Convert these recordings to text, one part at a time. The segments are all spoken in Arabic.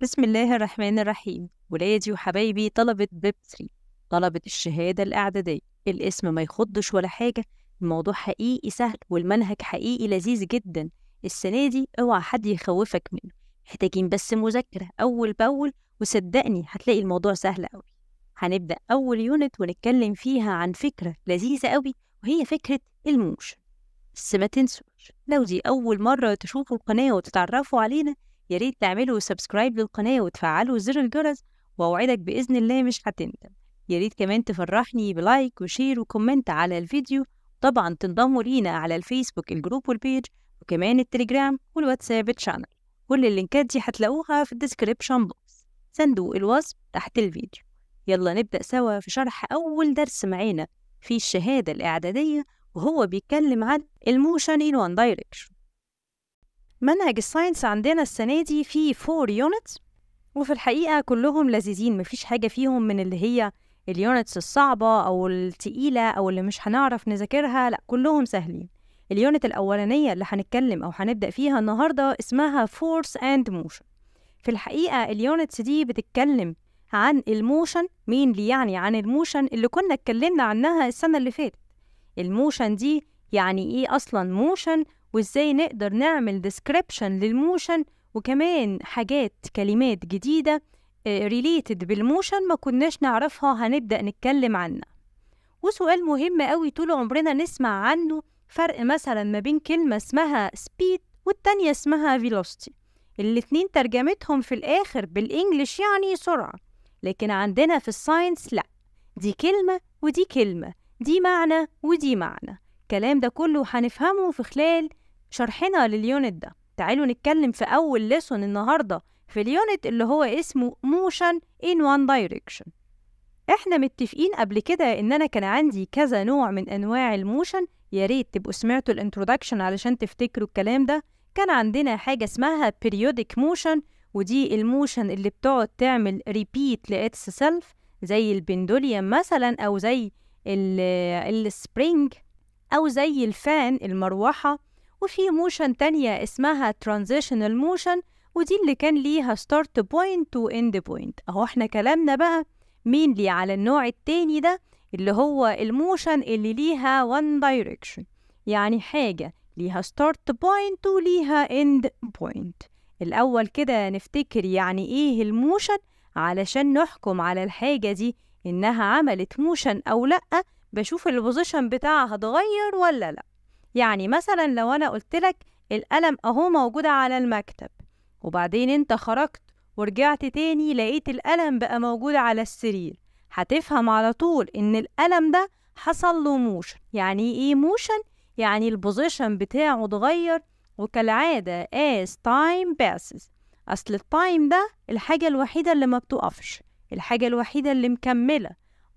بسم الله الرحمن الرحيم ولادي وحبايبي طلبة بيب 3 الشهادة الإعدادية الاسم ما يخضش ولا حاجة الموضوع حقيقي سهل والمنهج حقيقي لذيذ جدا السنة دي اوعى حد يخوفك منه محتاجين بس مذاكرة أول بأول وصدقني هتلاقي الموضوع سهل أوي هنبدأ أول يونت ونتكلم فيها عن فكرة لذيذة أوي وهي فكرة الموشن بس ما تنسوش لو دي أول مرة تشوفوا القناة وتتعرفوا علينا ياريت تعملوا سبسكرايب للقناة وتفعلوا زر الجرس وأوعدك بإذن الله مش هتندم ياريت كمان تفرحني بلايك وشير وكومنت على الفيديو طبعا تنضموا لينا على الفيسبوك الجروب والبيج وكمان التليجرام والواتساب تشانل كل اللينكات دي هتلاقوها في الديسكريبشن بوكس صندوق الوصف تحت الفيديو يلا نبدأ سوا في شرح أول درس معانا في الشهادة الإعدادية وهو بيتكلم عن الموشن in one direction منهج الساينس عندنا السنة دي فيه فور يونتس وفي الحقيقة كلهم لذيذين مفيش حاجة فيهم من اللي هي اليونتس الصعبة أو التقيلة أو اللي مش هنعرف نذاكرها لأ كلهم سهلين اليونت الأولانية اللي هنتكلم أو هنبدأ فيها النهاردة اسمها فورس أند موشن في الحقيقة اليونتس دي بتتكلم عن الموشن مين لي يعني عن الموشن اللي كنا اتكلمنا عنها السنة اللي فاتت الموشن دي يعني ايه اصلا موشن وازاي نقدر نعمل ديسكريبشن للموشن وكمان حاجات كلمات جديدة ريليتد آه، بالموشن ما كناش نعرفها هنبدأ نتكلم عنها وسؤال مهم قوي طول عمرنا نسمع عنه فرق مثلا ما بين كلمة اسمها speed والتانية اسمها velocity الاتنين ترجمتهم في الآخر بالإنجليش يعني سرعة لكن عندنا في الساينس لأ دي كلمة ودي كلمة دي معنى ودي معنى الكلام ده كله هنفهمه في خلال شرحنا لليونت ده تعالوا نتكلم في أول ليسون النهاردة في اليونت اللي هو اسمه موشن in one direction احنا متفقين قبل كده ان انا كان عندي كذا نوع من انواع الموشن يا ريت تبقوا سمعتوا الانترودكشن علشان تفتكروا الكلام ده كان عندنا حاجة اسمها periodic motion ودي الموشن اللي بتقعد تعمل ريبيت لإتس سيلف زي البندوليا مثلا أو زي السبرينج أو زي الفان المروحة وفي موشن تانية اسمها transitional motion ودي اللي كان ليها start point و end point أهو احنا كلامنا بقى مين لي على النوع التاني ده اللي هو الموشن اللي ليها one direction يعني حاجة ليها start point وليها end point الأول كده نفتكر يعني إيه الموشن علشان نحكم على الحاجة دي إنها عملت موشن أو لأ بشوف البوزيشن بتاعها اتغير ولا لا يعني مثلا لو انا قلت لك القلم اهو موجودة على المكتب وبعدين انت خرجت ورجعت تاني لقيت القلم بقى موجود على السرير هتفهم على طول ان القلم ده حصل له موشن يعني ايه موشن يعني البوزيشن بتاعه اتغير وكالعادة as time passes أصل التايم ده الحاجة الوحيدة اللي ما بتقفش الحاجة الوحيدة اللي مكملة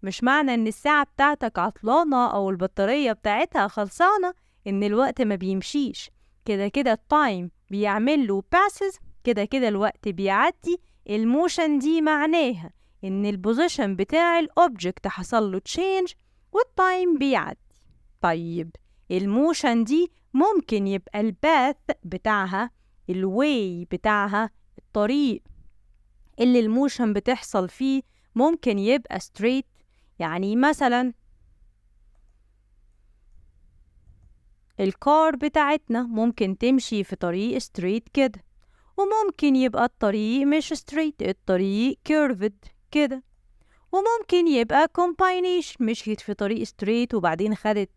مش معنى إن الساعة بتاعتك عطلانة أو البطارية بتاعتها خلصانة إن الوقت ما بيمشيش كده كده التايم بيعمل له باسز كده كده الوقت بيعدي الموشن دي معناها إن البوزيشن بتاع الأوبجكت حصل له تشينج والتايم بيعدي طيب الموشن دي ممكن يبقى الباث بتاعها الواي بتاعها الطريق اللي الموشن بتحصل فيه ممكن يبقى straight يعني مثلا الكار بتاعتنا ممكن تمشي في طريق ستريت كده وممكن يبقى الطريق مش ستريت الطريق كيرفد كده وممكن يبقى كومباينيش مشيت في طريق ستريت وبعدين خدت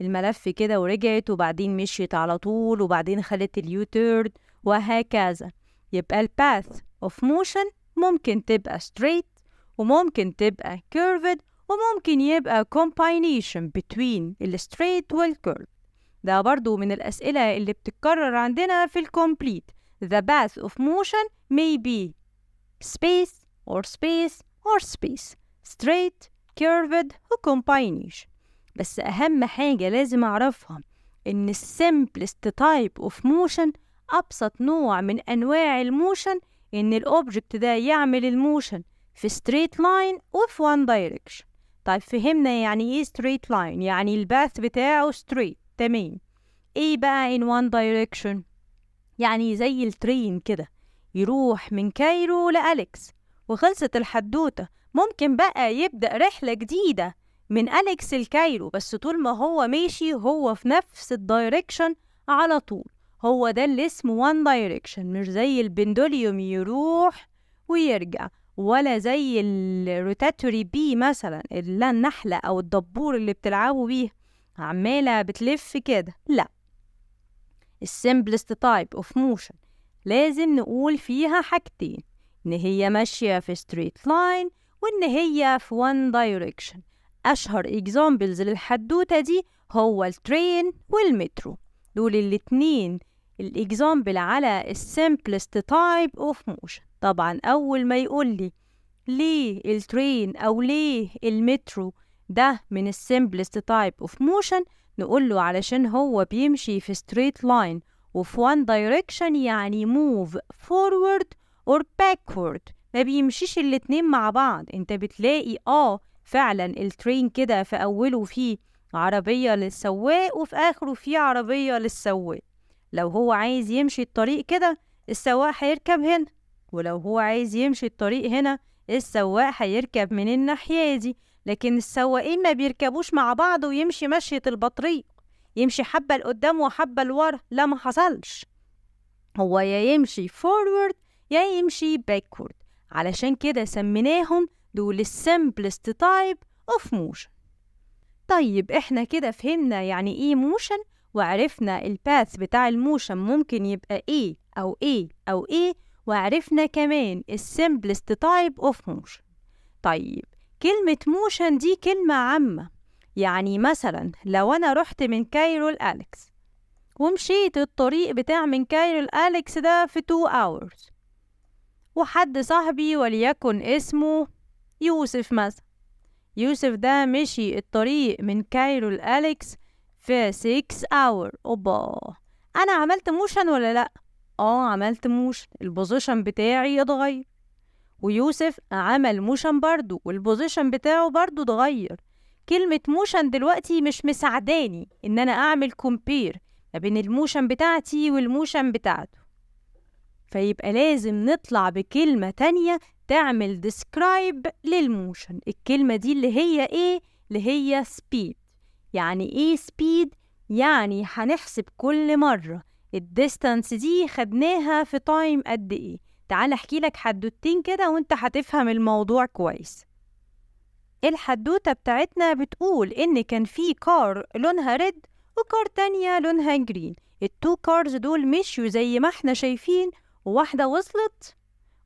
الملف كده ورجعت وبعدين مشيت على طول وبعدين خدت اليوتيرد وهكذا يبقى الباث اوف موشن ممكن تبقى ستريت وممكن تبقى كيرفد وممكن يبقى combination between الستريت والكيرف ده برضو من الأسئلة اللي بتتكرر عندنا في complete The path of motion may be space or space or space straight curved combination بس أهم حاجة لازم أعرفها إن simplest type of motion أبسط نوع من أنواع الموشن إن الأوبجكت ده يعمل الموشن في straight line وفي one direction طيب فهمنا يعني ايه straight line يعني الباث بتاعه straight تمام ايه بقى in one direction يعني زي الترين كده يروح من كايرو لأليكس وخلصت الحدوتة ممكن بقى يبدأ رحلة جديدة من أليكس لكايرو بس طول ما هو ماشي هو في نفس الدايركشن على طول هو ده اللي اسمه وان دايركشن مش زي البندوليوم يروح ويرجع ولا زي الروتاتوري بي مثلا اللي النحلة أو الدبور اللي بتلعبوا بيه عمالة بتلف كده لأ السمبلست تايب اوف موشن لازم نقول فيها حاجتين إن هي ماشية في ستريت لاين وإن هي في وان دايركشن أشهر إكزامبلز للحدوتة دي هو الترين والمترو دول الاتنين الاكزامبل على السمبلست تايب اوف موشن طبعا اول ما يقول لي ليه الترين او ليه المترو ده من السمبلست تايب اوف موشن نقول له علشان هو بيمشي في ستريت لاين وفي وان دايركشن يعني موف فورورد اور باكورد ما بيمشيش الاتنين مع بعض انت بتلاقي اه فعلا الترين كده في اوله فيه عربية للسواق وفي اخره فيه عربية للسواق لو هو عايز يمشي الطريق كده السواق هيركب هنا ولو هو عايز يمشي الطريق هنا السواق هيركب من الناحية دي لكن السواقين ما بيركبوش مع بعض ويمشي مشية البطريق يمشي حبة لقدام وحبة لورا لا ما حصلش هو يا يمشي فورورد يا يمشي باكورد علشان كده سميناهم دول السمبلست تايب اوف موشن طيب احنا كده فهمنا يعني ايه موشن وعرفنا الباث بتاع الموشن ممكن يبقى ايه أو ايه أو ايه وعرفنا كمان السمبلست تايب اوف موشن طيب كلمة موشن دي كلمة عامة يعني مثلا لو أنا رحت من كايرو لأليكس ومشيت الطريق بتاع من كايرو لأليكس ده في 2 hours وحد صاحبي وليكن اسمه يوسف مثلا يوسف ده مشي الطريق من كايرو لأليكس في 6 اور اوبا انا عملت موشن ولا لا اه عملت موشن البوزيشن بتاعي اتغير ويوسف عمل موشن برضو والبوزيشن بتاعه برضو اتغير كلمة موشن دلوقتي مش مساعداني إن أنا أعمل كومبير ما بين الموشن بتاعتي والموشن بتاعته فيبقى لازم نطلع بكلمة تانية تعمل ديسكرايب للموشن الكلمة دي اللي هي إيه؟ اللي هي سبيد يعني ايه سبيد يعني هنحسب كل مرة الديستانس دي خدناها في تايم قد ايه تعال احكي لك حدوتين كده وانت هتفهم الموضوع كويس الحدوتة بتاعتنا بتقول ان كان في كار لونها ريد وكار تانية لونها جرين التو كارز دول مشيوا زي ما احنا شايفين وواحدة وصلت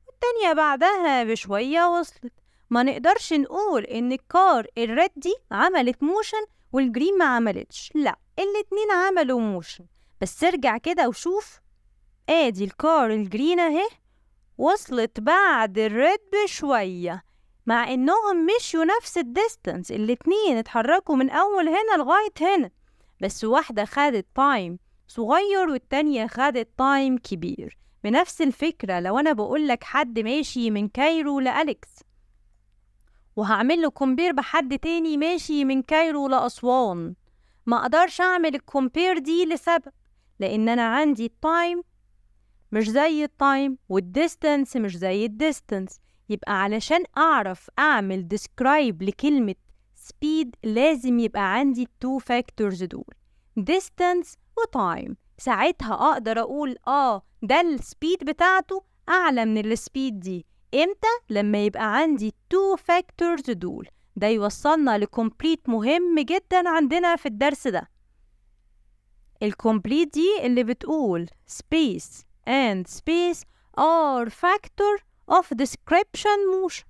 والتانية بعدها بشوية وصلت ما نقدرش نقول ان الكار الريد دي عملت موشن والجرين ما عملتش لا الاتنين عملوا موشن بس ارجع كده وشوف ادي الكار الجرين اهي وصلت بعد الريد بشوية مع انهم مشيوا نفس الديستنس الاتنين اتحركوا من اول هنا لغاية هنا بس واحدة خدت تايم صغير والتانية خدت تايم كبير بنفس الفكرة لو أنا بقولك حد ماشي من كايرو لأليكس وهعمل له كومبير بحد تاني ماشي من كايرو لأسوان ما أقدرش أعمل الكومبير دي لسبب لأن أنا عندي التايم مش زي التايم والديستنس مش زي الديستنس يبقى علشان أعرف أعمل ديسكرايب لكلمة سبيد لازم يبقى عندي التو فاكتورز دول distance وتايم ساعتها أقدر أقول آه ده السبيد بتاعته أعلى من السبيد دي امتى لما يبقى عندي تو فاكتورز دول ده يوصلنا لكمبليت مهم جدا عندنا في الدرس ده الكمبليت دي اللي بتقول space and space are factor of description motion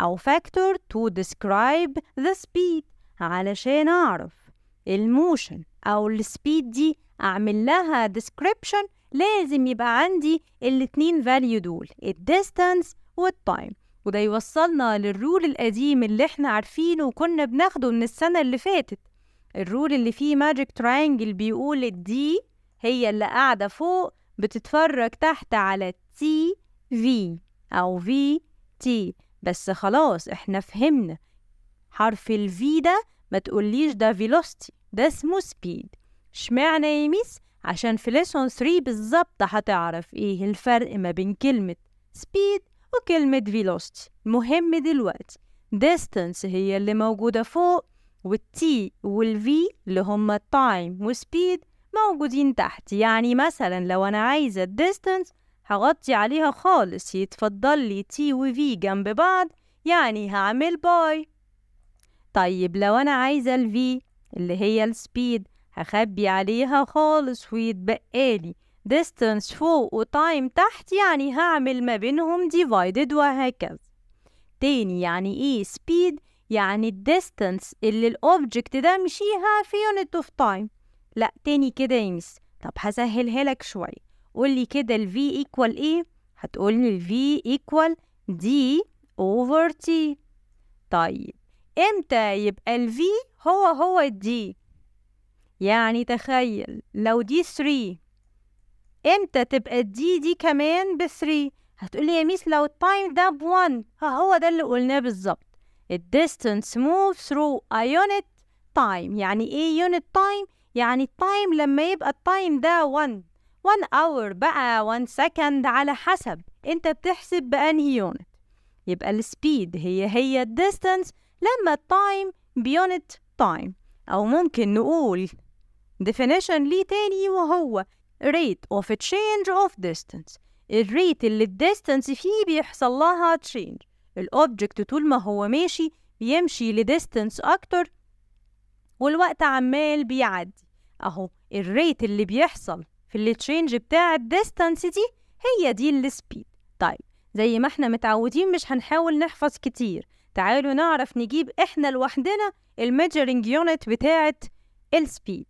أو factor to describe the speed علشان أعرف الموشن أو السبيد دي أعمل لها description لازم يبقى عندي الاتنين value دول distance والتايم وده يوصلنا للرول القديم اللي احنا عارفينه وكنا بناخده من السنة اللي فاتت الرول اللي فيه ماجيك تراينجل بيقول الدي هي اللي قاعدة فوق بتتفرج تحت على تي في أو في تي بس خلاص احنا فهمنا حرف الفي ده ما تقوليش ده فيلوستي ده اسمه سبيد اشمعنى يا ميس عشان في ليسون 3 بالظبط هتعرف ايه الفرق ما بين كلمة سبيد وكلمة velocity مهم دلوقتي distance هي اللي موجودة فوق والتي والفي اللي هما time وسبيد موجودين تحت يعني مثلا لو أنا عايزة distance هغطي عليها خالص يتفضل لي تي وفي جنب بعض يعني هعمل باي طيب لو أنا عايزة الفي اللي هي السبيد هخبي عليها خالص ويتبقالي distance فوق و time تحت يعني هعمل ما بينهم divided وهكذا تاني يعني ايه speed يعني distance اللي الاوبجكت ده مشيها في unit of time لا تاني كده يا ميس طب هسهلها لك شويه قولي كده ال v equal ايه هتقولي ال v equal d over t طيب امتى يبقى ال v هو هو ال d يعني تخيل لو دي 3 امتى تبقى الدي دي كمان بثري هتقولي يا ميس لو التايم ده بون ها هو ده اللي قلناه بالظبط الديستنس موف ثرو ا يونت تايم يعني ايه يونت تايم يعني التايم لما يبقى التايم ده 1 1 اور بقى 1 سكند على حسب انت بتحسب بانهي يونت يبقى السبيد هي هي الديستنس لما التايم بيونت تايم او ممكن نقول definition ليه تاني وهو rate of a change of distance الريت اللي distance فيه بيحصل لها change الأوبجكت طول ما هو ماشي بيمشي distance أكتر والوقت عمال بيعدي أهو الريت اللي بيحصل في التشينج بتاع distance دي هي دي السبيد طيب زي ما احنا متعودين مش هنحاول نحفظ كتير تعالوا نعرف نجيب احنا لوحدنا الميجرنج يونت بتاعت السبيد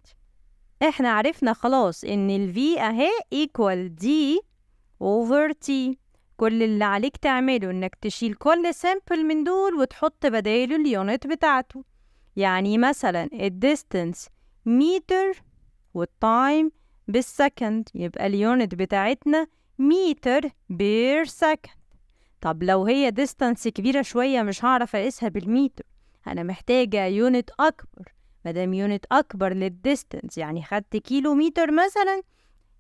احنا عرفنا خلاص ان ال V اهي equal D over T كل اللي عليك تعمله انك تشيل كل سامبل من دول وتحط بدائل اليونت بتاعته يعني مثلا الديستنس متر والتايم بالسكند يبقى اليونت بتاعتنا متر بير سكند طب لو هي distance كبيرة شوية مش هعرف أقيسها بالمتر أنا محتاجة يونت أكبر مادام يونت أكبر للديستنس يعني خدت كيلو متر مثلا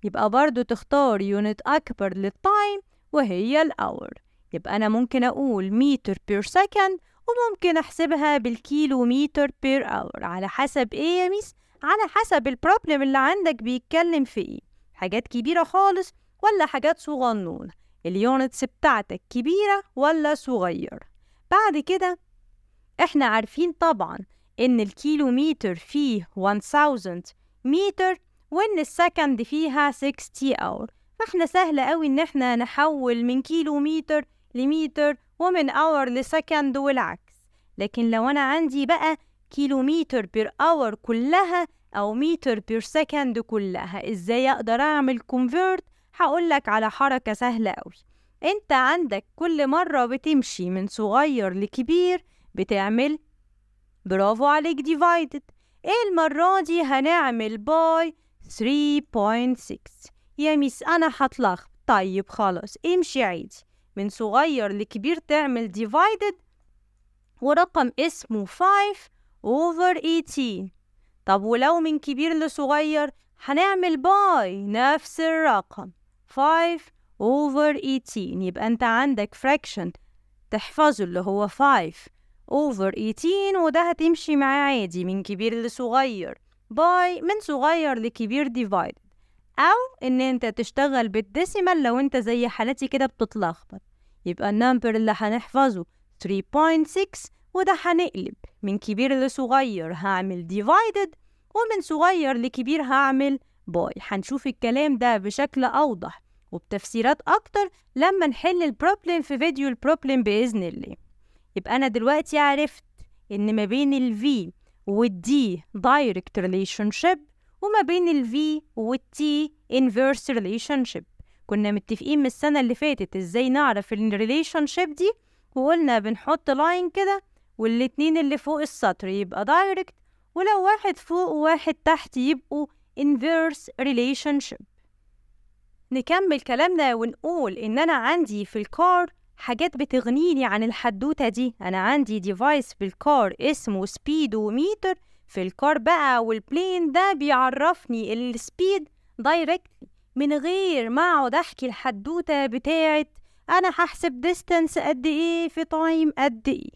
يبقى برضو تختار يونت أكبر للتايم وهي الأور يبقى أنا ممكن أقول متر بير سكند وممكن أحسبها بالكيلو متر بير أور على حسب إيه يا ميس؟ على حسب البروبلم اللي عندك بيتكلم في إيه حاجات كبيرة خالص ولا حاجات صغنونة اليونتس بتاعتك كبيرة ولا صغيرة بعد كده احنا عارفين طبعا إن الكيلومتر فيه 1000 متر وإن السكند فيها 60 أور فإحنا سهل أوي إن إحنا نحول من كيلومتر لمتر ومن أور لسكند والعكس لكن لو أنا عندي بقى كيلومتر بير أور كلها أو متر بير سكند كلها إزاي أقدر أعمل كونفيرت هقولك على حركة سهلة أوي انت عندك كل مرة بتمشي من صغير لكبير بتعمل برافو عليك divided ايه المرة دي هنعمل باي 3.6 يا ميس أنا هتلخبط طيب خلاص امشي عادي من صغير لكبير تعمل divided ورقم اسمه 5 over 18 e طب ولو من كبير لصغير هنعمل باي نفس الرقم 5 over 18 e يبقى انت عندك fraction تحفظه اللي هو 5 اوفر ايتين وده هتمشي معاه عادي من كبير لصغير باي من صغير لكبير ديفايد او ان انت تشتغل بالديسيمال لو انت زي حالتي كده بتتلخبط يبقى النمبر اللي هنحفظه 3.6 وده هنقلب من كبير لصغير هعمل divided ومن صغير لكبير هعمل باي هنشوف الكلام ده بشكل أوضح وبتفسيرات أكتر لما نحل البروبلم في فيديو البروبلم بإذن الله يبقى أنا دلوقتي عرفت إن ما بين ال V وال D direct relationship وما بين ال V وال T inverse relationship كنا متفقين من السنة اللي فاتت إزاي نعرف ال relationship دي وقلنا بنحط لاين كده والاتنين اللي فوق السطر يبقى دايركت ولو واحد فوق وواحد تحت يبقوا inverse relationship نكمل كلامنا ونقول إن أنا عندي في الكار حاجات بتغنيني عن الحدوتة دي أنا عندي ديفايس في الكار اسمه سبيدو ميتر في الكار بقى والبلين ده بيعرفني السبيد دايركت من غير ما اقعد احكي الحدوته بتاعت انا هحسب ديستانس قد ايه في تايم قد ايه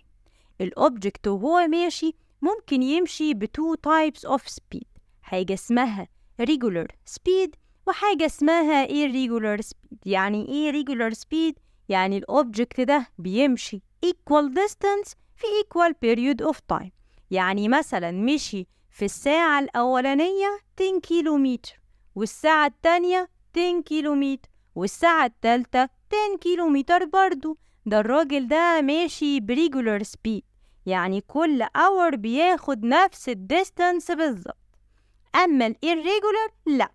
الاوبجكت وهو ماشي ممكن يمشي بتو تايبس اوف سبيد حاجه اسمها regular speed وحاجه اسمها irregular speed يعني ايه regular speed يعني الأوبجكت ده بيمشي equal distance في equal period of time يعني مثلا مشي في الساعة الأولانية 10 كيلومتر والساعة الثانية 10 كيلومتر والساعة الثالثة 10 كيلومتر برضو ده الراجل ده ماشي بريجولر سبيد يعني كل اور بياخد نفس الديستانس بالظبط أما الإيريجولر لأ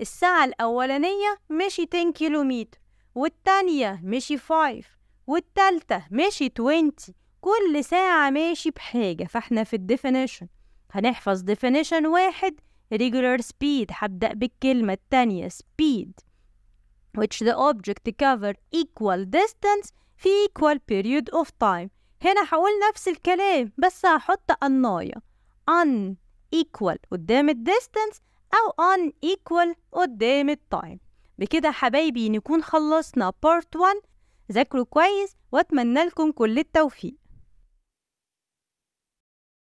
الساعة الأولانية مشي 10 كيلومتر والتانية مشي فايف والتالتة مشي توينتي كل ساعة ماشي بحاجة فاحنا في الديفينيشن هنحفظ ديفينيشن واحد regular speed هبدأ بالكلمة التانية speed which the object cover equal distance في equal period of time هنا هقول نفس الكلام بس هحط الناية unequal قدام ال distance أو unequal قدام التايم time بكده حبايبي نكون خلصنا بارت 1 ذاكروا كويس واتمنى لكم كل التوفيق